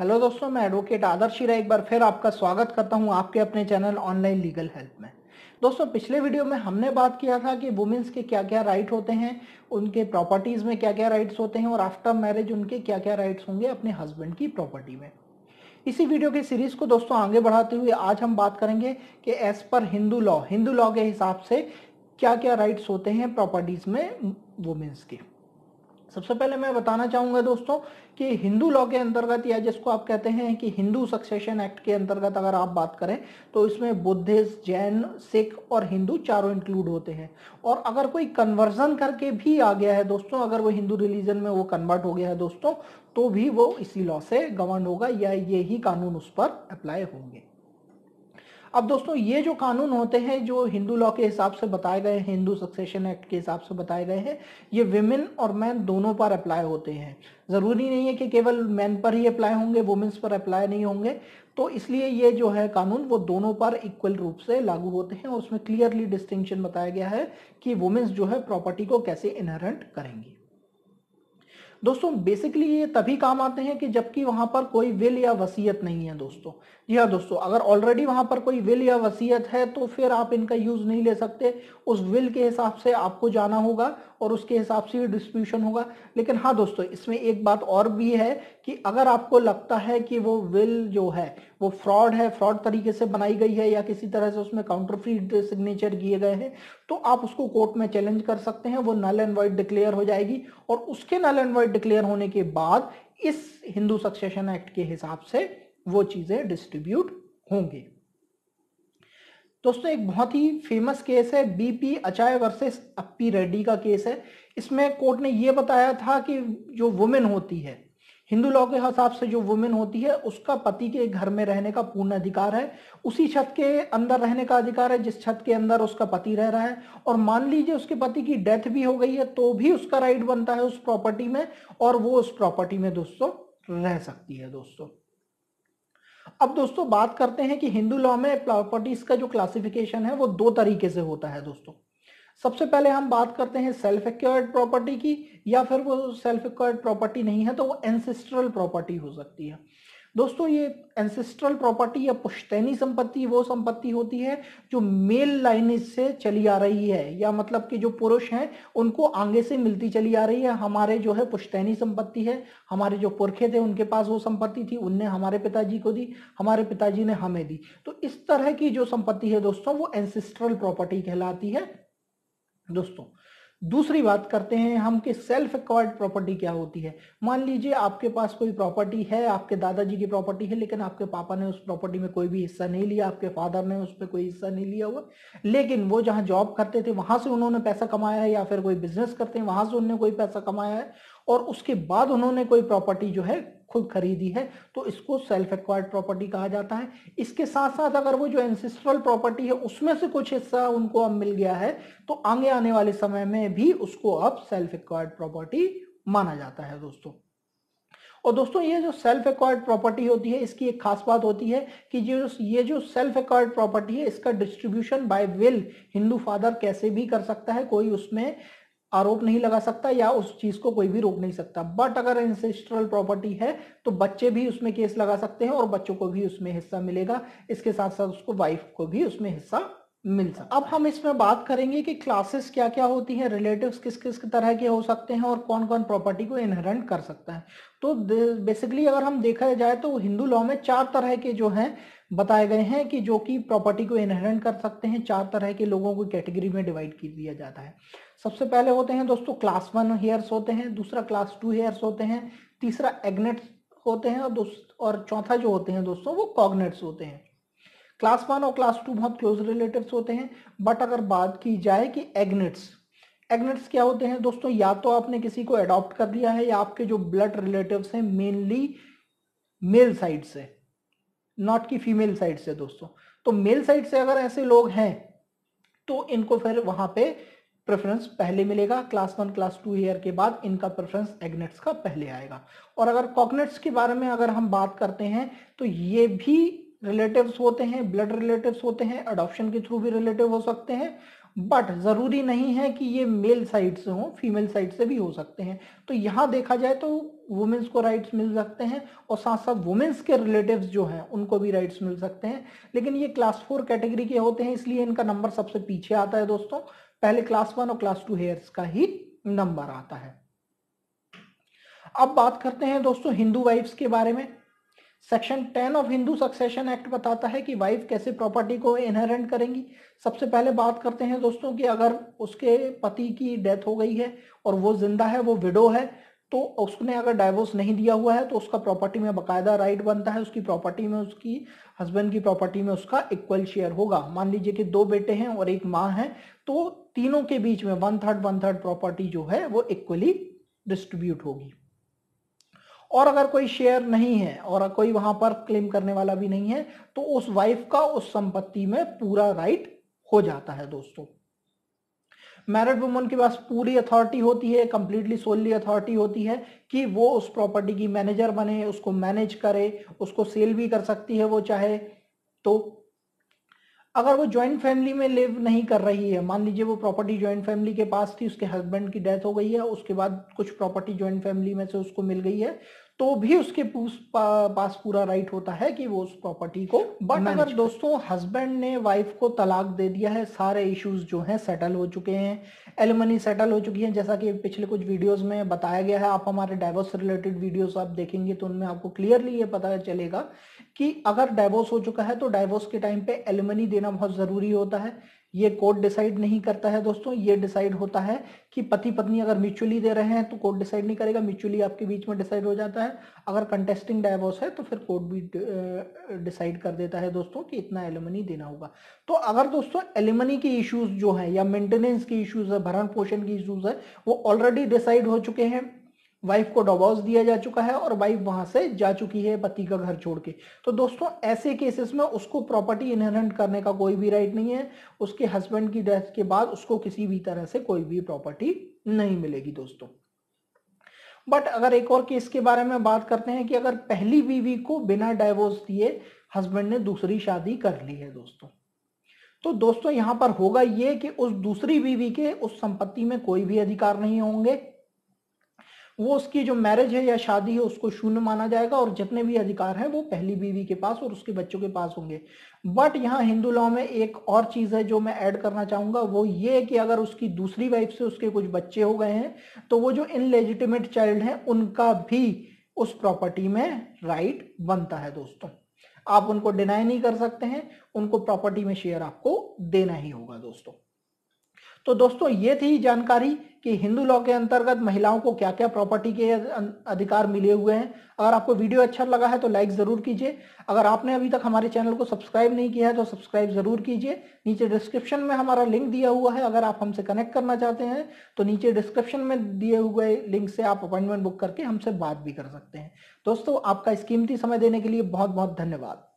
hello दोस्तों मैं advocate आदर्श राय एक बार फिर आपका स्वागत करता हूं आपके अपने चैनल ऑनलाइन लीगल हेल्प में दोस्तों पिछले वीडियो में हमने बात किया था कि वुमेंस के क्या क्या राइट होते हैं उनके प्रॉपर्टीज़ में क्या क्या राइट्स होते हैं और आफ्टर मैरिज उनके क्या क्या राइट्स होंगे अपने हस्बैंड की प्रॉपर्टी में इसी वीडियो की सीरीज को दोस्तों आगे बढ़ाते हुए आज हम बात करेंगे कि as per Hindu law Hindu law के हिसाब से क्या क्या राइट्स होते हैं प्रॉपर्टीज़ में वुमेंस के सबसे पहले मैं बताना चाहूंगा दोस्तों कि हिंदू लॉ के अंतर्गत या जिसको आप कहते हैं कि हिंदू सक्सेशन एक्ट के अंतर्गत अगर आप बात करें तो इसमें बुद्धिस्ट जैन सिख और हिंदू चारों इंक्लूड होते हैं और अगर कोई कन्वर्जन करके भी आ गया है दोस्तों अगर वो हिंदू रिलीजन में वो कन्वर्ट हो गया है दोस्तों तो भी वो इसी लॉ से गवर्न होगा या ही कानून उस पर अप्लाई होंगे अब दोस्तों ये जो कानून होते हैं जो हिंदू लॉ के हिसाब से बताए गए हैं हिंदू सक्सेशन एक्ट के हिसाब से बताए गए हैं ये विमेन और मैन दोनों पर अप्लाई होते हैं ज़रूरी नहीं है कि केवल मैन पर ही अप्लाई होंगे वुमेंस पर अप्लाई नहीं होंगे तो इसलिए ये जो है कानून वो दोनों पर इक्वल रूप से लागू होते हैं और उसमें क्लियरली डिस्टिंक्शन बताया गया है कि वुमेंस जो है प्रॉपर्टी को कैसे इनहरेंट करेंगी दोस्तों बेसिकली ये तभी काम आते हैं कि जबकि वहां पर कोई विल या वसीयत नहीं है दोस्तों जी हाँ दोस्तों अगर ऑलरेडी वहां पर कोई विल या वसीयत है तो फिर आप इनका यूज नहीं ले सकते उस विल के हिसाब से आपको जाना होगा और उसके हिसाब से डिस्ट्रीब्यूशन होगा लेकिन हाँ दोस्तों इसमें एक बात और भी है कि अगर आपको लगता है कि वो विल जो है वो फ्रॉड है फ्रॉड तरीके से बनाई गई है या किसी तरह से उसमें काउंटरफ्रीड सिग्नेचर किए गए हैं तो आप उसको कोर्ट में चैलेंज कर सकते हैं वो नल एंड वाइट डिक्लेयर हो जाएगी और उसके नल एंड वाइट डिक्लेयर होने के बाद इस हिंदू सक्सेशन एक्ट के हिसाब से वो चीज़ें डिस्ट्रीब्यूट होंगी दोस्तों एक बहुत ही फेमस केस है बीपी अचाय वर्सेस अप्पी रेड्डी का केस है इसमें कोर्ट ने यह बताया था कि जो वुमेन होती है हिंदू लॉ के हिसाब से जो वुमेन होती है उसका पति के घर में रहने का पूर्ण अधिकार है उसी छत के अंदर रहने का अधिकार है जिस छत के अंदर उसका पति रह रहा है और मान लीजिए उसके पति की डेथ भी हो गई है तो भी उसका राइट बनता है उस प्रॉपर्टी में और वो उस प्रॉपर्टी में दोस्तों रह सकती है दोस्तों अब दोस्तों बात करते हैं कि हिंदू लॉ में प्रॉपर्टीज का जो क्लासिफिकेशन है वो दो तरीके से होता है दोस्तों सबसे पहले हम बात करते हैं सेल्फ एक्योर्ड प्रॉपर्टी की या फिर वो सेल्फ एक्योर्ड प्रॉपर्टी नहीं है तो वो एंसेस्ट्रल प्रॉपर्टी हो सकती है दोस्तों ये एंसेस्ट्रल प्रॉपर्टी या पुश्तैनी संपत्ति वो संपत्ति होती है जो मेल लाइन से चली आ रही है या मतलब कि जो पुरुष हैं उनको आगे से मिलती चली आ रही है हमारे जो है पुश्तैनी संपत्ति है हमारे जो पुरखे थे उनके पास वो संपत्ति थी उनने हमारे पिताजी को दी हमारे पिताजी ने हमें दी तो इस तरह की जो संपत्ति है दोस्तों वो एंसेस्ट्रल प्रॉपर्टी कहलाती है दोस्तों दूसरी बात करते हैं हम कि सेल्फ एक्वायर्ड प्रॉपर्टी क्या होती है मान लीजिए आपके पास कोई प्रॉपर्टी है आपके दादाजी की प्रॉपर्टी है लेकिन आपके पापा ने उस प्रॉपर्टी में कोई भी हिस्सा नहीं लिया आपके फादर ने उस पर कोई हिस्सा नहीं लिया हुआ लेकिन वो जहाँ जॉब करते थे वहां से उन्होंने पैसा कमाया है या फिर कोई बिजनेस करते हैं वहां से उन्होंने कोई पैसा कमाया है और उसके बाद उन्होंने कोई प्रॉपर्टी जो है खुद खरीदी है तो इसको सेल्फ एक्वायर्ड प्रॉपर्टी कहा जाता है इसके साथ साथ अगर वो जो एंसेस्ट्रल प्रॉपर्टी है उसमें से कुछ हिस्सा उनको अब मिल गया है तो आगे आने वाले समय में भी उसको अब सेल्फ एक्वायर्ड प्रॉपर्टी माना जाता है दोस्तों और दोस्तों ये जो सेल्फ एक्वायर्ड प्रॉपर्टी होती है इसकी एक खास बात होती है कि जो ये जो सेल्फ एक्वायर्ड प्रॉपर्टी है इसका distribution by will Hindu father कैसे भी कर सकता है कोई उसमें आरोप नहीं लगा सकता या उस चीज को कोई भी रोक नहीं सकता बट अगर इंसेस्ट्रल प्रॉपर्टी है तो बच्चे भी उसमें केस लगा सकते हैं और बच्चों को भी उसमें हिस्सा मिलेगा इसके साथ साथ उसको वाइफ को भी उसमें हिस्सा मिल सकता अब हम इसमें बात करेंगे कि क्लासेस क्या क्या होती हैं रिलेटिव्स किस किस तरह के हो सकते हैं और कौन कौन प्रॉपर्टी को इनहेरेंट कर सकता है तो बेसिकली अगर हम देखा जाए तो हिंदू लॉ में चार तरह के जो हैं बताए गए हैं कि जो कि प्रॉपर्टी को इनहेरेंट कर सकते हैं चार तरह के लोगों को कैटेगरी में डिवाइड कर दिया जाता है सबसे पहले होते हैं दोस्तों क्लास वन हेयर्स होते हैं दूसरा क्लास टू हेयर्स होते हैं तीसरा एग्नेट्स होते हैं और और चौथा जो होते हैं दोस्तों वो कॉग्नेट्स होते हैं क्लास वन और क्लास टू बहुत क्लोज रिलेटिव्स होते हैं बट अगर बात की जाए कि एग्नेट्स एग्नेट्स क्या होते हैं दोस्तों या तो आपने किसी को अडॉप्ट कर लिया है या आपके जो ब्लड रिलेटिव्स हैं मेनली मेल साइड से नॉट की फीमेल साइड से दोस्तों तो मेल साइड से अगर ऐसे लोग हैं तो इनको फिर वहां पे प्रेफरेंस पहले मिलेगा class one class two heir के बाद इनका प्रेफरेंस एग्नेट्स का पहले आएगा और अगर कॉकनेट्स के बारे में अगर हम बात करते हैं तो ये भी रिलेटिव्स होते हैं ब्लड रिलेटिव्स होते हैं अडॉप्शन के थ्रू भी रिलेटिव हो सकते हैं बट ज़रूरी नहीं है कि ये मेल साइड से हो फीमेल साइड से भी हो सकते हैं तो यहाँ देखा जाए तो वुमेंस को राइट्स मिल सकते हैं और साथ साथ वुमेंस के रिलेटिव्स जो हैं उनको भी राइट्स मिल सकते हैं लेकिन ये क्लास फोर कैटेगरी के होते हैं इसलिए इनका नंबर सबसे पीछे आता है दोस्तों पहले क्लास वन और क्लास टू हेयर्स का ही नंबर आता है अब बात करते हैं दोस्तों हिंदू वाइफ्स के बारे में section ten of Hindu succession act बताता है कि वाइफ कैसे प्रॉपर्टी को इनहेरेंट करेंगी सबसे पहले बात करते हैं दोस्तों कि अगर उसके पति की डेथ हो गई है और वो जिंदा है वो विडो है तो उसने अगर डाइवोर्स नहीं दिया हुआ है तो उसका प्रॉपर्टी में बकायदा राइट बनता है उसकी प्रॉपर्टी में उसकी हस्बैंड की प्रॉपर्टी में उसका इक्वल शेयर होगा मान लीजिए कि दो बेटे हैं और एक माँ है तो तीनों के बीच में one third one third property जो है वो इक्वली डिस्ट्रीब्यूट होगी और अगर कोई शेयर नहीं है और कोई वहां पर क्लेम करने वाला भी नहीं है तो उस वाइफ का उस संपत्ति में पूरा राइट हो जाता है दोस्तों मैरिड वुमन के पास पूरी अथॉरिटी होती है कंप्लीटली सोलली अथॉरिटी होती है कि वो उस प्रॉपर्टी की मैनेजर बने उसको मैनेज करे उसको सेल भी कर सकती है वो चाहे तो अगर वो जॉइंट फैमिली में लिव नहीं कर रही है मान लीजिए वो प्रॉपर्टी जॉइंट फैमिली के पास थी उसके हस्बैंड की डेथ हो गई है उसके बाद कुछ प्रॉपर्टी जॉइंट फैमिली में से उसको मिल गई है तो भी उसके पास पूरा राइट होता है कि वो उस प्रॉपर्टी को बट अगर दोस्तों हस्बैंड ने वाइफ को तलाक दे दिया है सारे इश्यूज जो हैं सेटल हो चुके हैं एलमनी सेटल हो चुकी है जैसा कि पिछले कुछ वीडियोस में बताया गया है आप हमारे डाइवोर्स रिलेटेड वीडियोस आप देखेंगे तो उनमें आपको क्लियरली ये पता चलेगा कि अगर डाइवोर्स हो चुका है तो डाइवोर्स के टाइम पे एलमनी देना बहुत जरूरी होता है ये कोर्ट डिसाइड नहीं करता है दोस्तों ये डिसाइड होता है कि पति पत्नी अगर म्यूचुअली दे रहे हैं तो कोर्ट डिसाइड नहीं करेगा म्यूचुअली आपके बीच में डिसाइड हो जाता है अगर कंटेस्टिंग डायवोर्स है तो फिर कोर्ट भी डिसाइड कर देता है दोस्तों कि इतना एलिमनी देना होगा तो अगर दोस्तों एलिमनी के इश्यूज जो है या मेंटेनेंस के इश्यूज है भरण पोषण के इश्यूज है वो ऑलरेडी डिसाइड हो चुके हैं वाइफ को डोबाउस दिया जा चुका है और वाइफ वहां से जा चुकी है पति का घर छोड़ के तो दोस्तों ऐसे केसेस में उसको प्रॉपर्टी इनहेरेंट करने का कोई भी राइट नहीं है उसके हस्बैंड की डेथ के बाद उसको किसी भी तरह से कोई भी प्रॉपर्टी नहीं मिलेगी दोस्तों बट अगर एक और केस के बारे में बात करते हैं कि अगर पहली बीवी को बिना डाइवोर्स दिए हस्बैंड ने दूसरी शादी कर ली है दोस्तों तो दोस्तों यहां पर होगा ये कि उस दूसरी बीवी के उस संपत्ति में कोई भी अधिकार नहीं होंगे वो उसकी जो मैरिज है या शादी है उसको शून्य माना जाएगा और जितने भी अधिकार हैं वो पहली बीवी के पास और उसके बच्चों के पास होंगे बट यहाँ हिंदू लॉ में एक और चीज़ है जो मैं ऐड करना चाहूँगा वो ये है कि अगर उसकी दूसरी वाइफ से उसके कुछ बच्चे हो गए हैं तो वो जो इनलेजिटिमेट चाइल्ड हैं उनका भी उस प्रॉपर्टी में राइट बनता है दोस्तों आप उनको डिनाई नहीं कर सकते हैं उनको प्रॉपर्टी में शेयर आपको देना ही होगा दोस्तों तो दोस्तों ये थी जानकारी कि हिंदू लॉ के अंतर्गत महिलाओं को क्या क्या प्रॉपर्टी के अं-, अधिकार मिले हुए हैं अगर आपको वीडियो अच्छा लगा है तो लाइक ज़रूर कीजिए अगर आपने अभी तक हमारे चैनल को सब्सक्राइब नहीं किया है तो सब्सक्राइब ज़रूर कीजिए नीचे डिस्क्रिप्शन में हमारा लिंक दिया हुआ है अगर आप हमसे कनेक्ट करना चाहते हैं तो नीचे डिस्क्रिप्शन में दिए हुए लिंक से आप अपॉइंटमेंट बुक करके हमसे बात भी कर सकते हैं दोस्तों आपका इस कीमती समय देने के लिए बहुत बहुत धन्यवाद